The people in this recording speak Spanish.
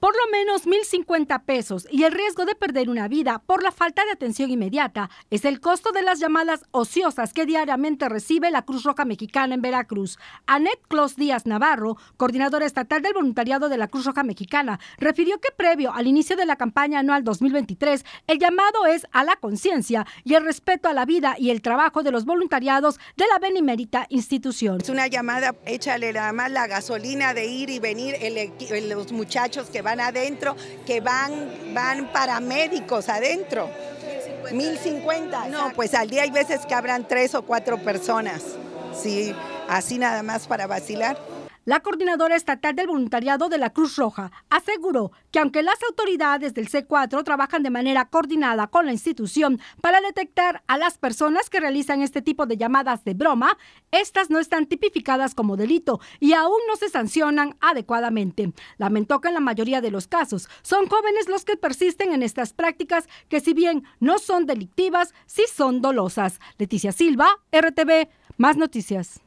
por lo menos 1.050 pesos y el riesgo de perder una vida por la falta de atención inmediata es el costo de las llamadas ociosas que diariamente recibe la Cruz Roja Mexicana en Veracruz. Annette Clos Díaz Navarro, coordinadora estatal del voluntariado de la Cruz Roja Mexicana, refirió que previo al inicio de la campaña anual 2023, el llamado es a la conciencia y el respeto a la vida y el trabajo de los voluntariados de la benemérita institución. Es una llamada, échale nada más la gasolina de ir y venir los muchachos que van van adentro, que van, van paramédicos adentro. mil cincuenta. No, pues al día hay veces que abran tres o cuatro personas. si así nada más para vacilar. La coordinadora estatal del voluntariado de la Cruz Roja aseguró que aunque las autoridades del C4 trabajan de manera coordinada con la institución para detectar a las personas que realizan este tipo de llamadas de broma, estas no están tipificadas como delito y aún no se sancionan adecuadamente. Lamentó que en la mayoría de los casos son jóvenes los que persisten en estas prácticas que si bien no son delictivas, sí son dolosas. Leticia Silva, RTV, más noticias.